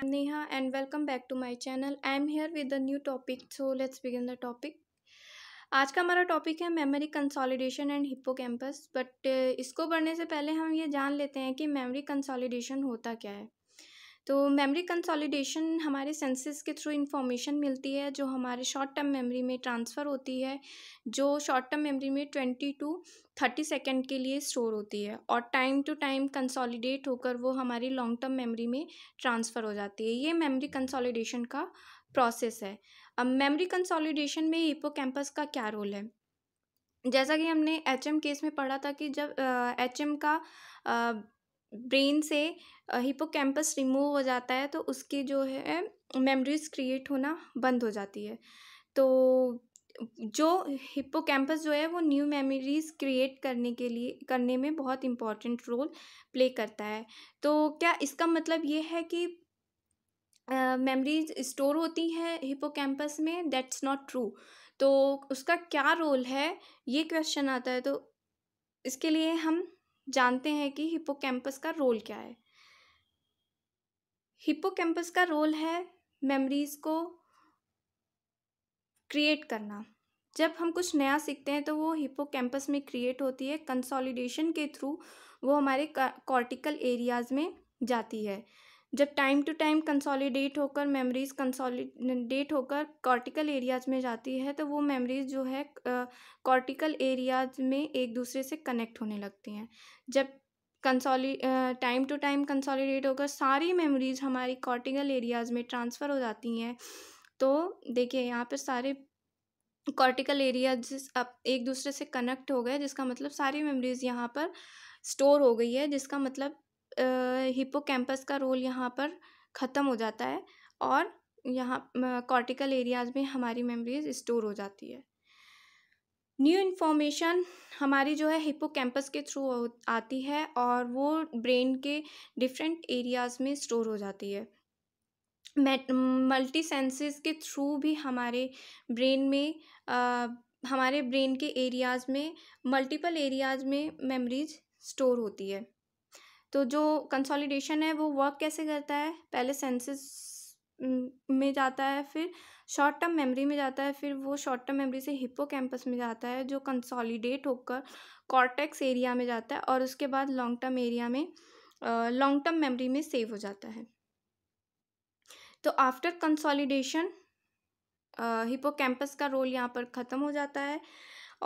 I'm Neha and welcome back to my channel. I'm here with a new topic. So let's begin the topic. आज का हमारा topic है memory consolidation and hippocampus but इसको पढ़ने से पहले हम ये जान लेते हैं कि मेमोरी कंसोलिडेशन होता क्या है तो मेमोरी कंसोलिडेशन हमारे सेंसेस के थ्रू इन्फॉर्मेशन मिलती है जो हमारे शॉर्ट टर्म मेमोरी में ट्रांसफ़र होती है जो शॉर्ट टर्म मेमोरी में ट्वेंटी टू थर्टी सेकेंड के लिए स्टोर होती है और टाइम टू टाइम कंसोलिडेट होकर वो हमारी लॉन्ग टर्म मेमोरी में ट्रांसफ़र हो जाती है ये मेमोरी कंसोलिडेशन का प्रोसेस है अब मेमोरी कंसोलिडेशन में हिपो का क्या रोल है जैसा कि हमने एच एम केस में पढ़ा था कि जब एच एम का ब्रेन से हिपोकैम्पस रिमूव हो जाता है तो उसकी जो है मेमोरीज क्रिएट होना बंद हो जाती है तो जो हिप्पोकैम्पस जो है वो न्यू मेमोरीज क्रिएट करने के लिए करने में बहुत इम्पॉर्टेंट रोल प्ले करता है तो क्या इसका मतलब ये है कि मेमोरीज uh, स्टोर होती हैं कैंपस में दैट्स नॉट ट्रू तो उसका क्या रोल है ये क्वेश्चन आता है तो इसके लिए हम जानते हैं कि हिपोकैम्पस का रोल क्या है हिपोकैम्पस का रोल है मेमोरीज़ को क्रिएट करना जब हम कुछ नया सीखते हैं तो वो हिपोकैम्पस में क्रिएट होती है कंसोलिडेशन के थ्रू वो हमारे कॉर्टिकल एरियाज़ में जाती है जब टाइम टू टाइम कंसोलिडेट होकर मेमोरीज कंसोलिडेट होकर कॉर्टिकल एरियाज में जाती है तो वो मेमोरीज जो है कॉर्टिकल एरियाज में एक दूसरे से कनेक्ट होने लगती हैं जब कंसोली टाइम टू टाइम कंसोलिडेट होकर सारी मेमोरीज हमारी कॉर्टिकल एरियाज में ट्रांसफ़र हो जाती हैं तो देखिए यहाँ पर सारे कॉर्टिकल एरियाज अब एक दूसरे से कनेक्ट हो गए जिसका मतलब सारी मेमोरीज यहाँ पर स्टोर हो गई है जिसका मतलब हिप्पोकैम्पस का रोल यहाँ पर ख़त्म हो जाता है और यहाँ कॉर्टिकल एरियाज़ में हमारी मेमोरीज स्टोर हो जाती है न्यू इन्फॉर्मेशन हमारी जो है हिप्पोकैम्पस के थ्रू आती है और वो ब्रेन के डिफरेंट एरियाज़ में स्टोर हो जाती है मल्टी सेंसेस के थ्रू भी हमारे ब्रेन में आ, हमारे ब्रेन के एरियाज़ में मल्टीपल एरियाज़ में मेमोरीज स्टोर होती है तो जो कंसोलिडेशन है वो वर्क कैसे करता है पहले सेंसेस में जाता है फिर शॉर्ट टर्म मेमोरी में जाता है फिर वो शॉर्ट टर्म मेमोरी से हिपो कैंपस में जाता है जो कंसोलिडेट होकर कॉर्टेक्स एरिया में जाता है और उसके बाद लॉन्ग टर्म एरिया में लॉन्ग टर्म मेमोरी में सेव हो जाता है तो आफ्टर कंसोलिडेशन हिपो कैंपस का रोल यहाँ पर ख़त्म हो जाता है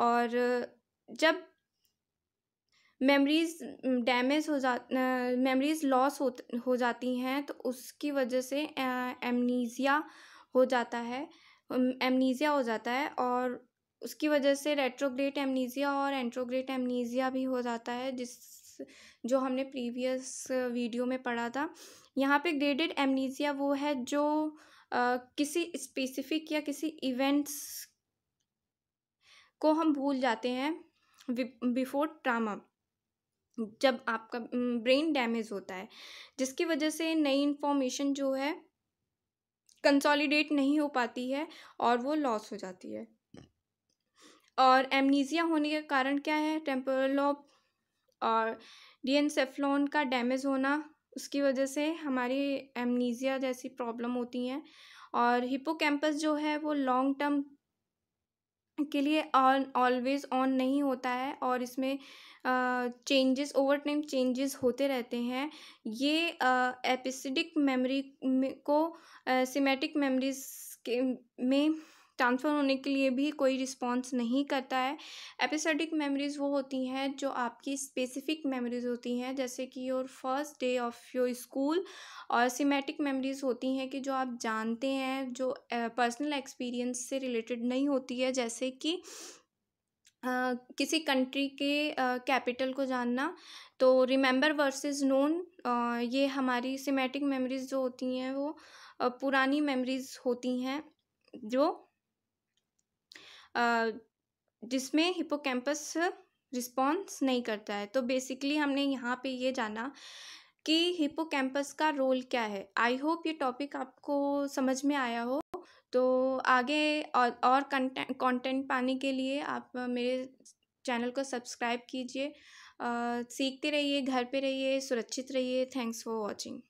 और जब मेमरीज़ डैमेज mm, हो जा मेमरीज़ लॉस हो हो जाती हैं तो उसकी वजह से एमनीज़िया हो जाता है एमनीज़िया हो जाता है और उसकी वजह से रेट्रोग्रेट एमनीज़िया और एंट्रोग्रेट एमनीज़िया भी हो जाता है जिस जो हमने प्रीवियस वीडियो में पढ़ा था यहाँ पे ग्रेडेड एमनीज़िया वो है जो आ, किसी स्पेसिफिक या किसी इवेंट्स को हम भूल जाते हैं बिफोर ट्रामा जब आपका ब्रेन डैमेज होता है जिसकी वजह से नई इन्फॉर्मेशन जो है कंसोलिडेट नहीं हो पाती है और वो लॉस हो जाती है और एमनीजिया होने के कारण क्या है टेम्पोरलोब और डीएनसेफ्लोन का डैमेज होना उसकी वजह से हमारी एमनीजिया जैसी प्रॉब्लम होती हैं और हिपोकैम्पस जो है वो लॉन्ग टर्म के लिए ऑन ऑलवेज़ ऑन नहीं होता है और इसमें चेंजेस ओवर टाइम चेंजेस होते रहते हैं ये एपिसिडिक मेमोरी को सिमेटिक मेमोरीज के में ट्रांसफ़र होने के लिए भी कोई रिस्पॉन्स नहीं करता है एपिसोडिक मेमोरीज़ वो होती हैं जो आपकी स्पेसिफ़िक मेमोरीज़ होती हैं जैसे कि your first day of your school और सीमेटिक मेमोरीज़ होती हैं कि जो आप जानते हैं जो पर्सनल एक्सपीरियंस से रिलेटेड नहीं होती है जैसे कि Uh, किसी कंट्री के कैपिटल uh, को जानना तो रिमेंबर वर्सेस नोन ये हमारी सिमेटिक मेमोरीज़ जो होती हैं वो uh, पुरानी मेमोरीज़ होती हैं जो जिसमें हिपोकैम्पस रिस्पॉन्स नहीं करता है तो बेसिकली हमने यहाँ पे ये जाना कि हिपोकैम्पस का रोल क्या है आई होप ये टॉपिक आपको समझ में आया हो तो आगे और कंटेंट कंटेंट पाने के लिए आप मेरे चैनल को सब्सक्राइब कीजिए सीखते रहिए घर पे रहिए सुरक्षित रहिए थैंक्स फॉर वॉचिंग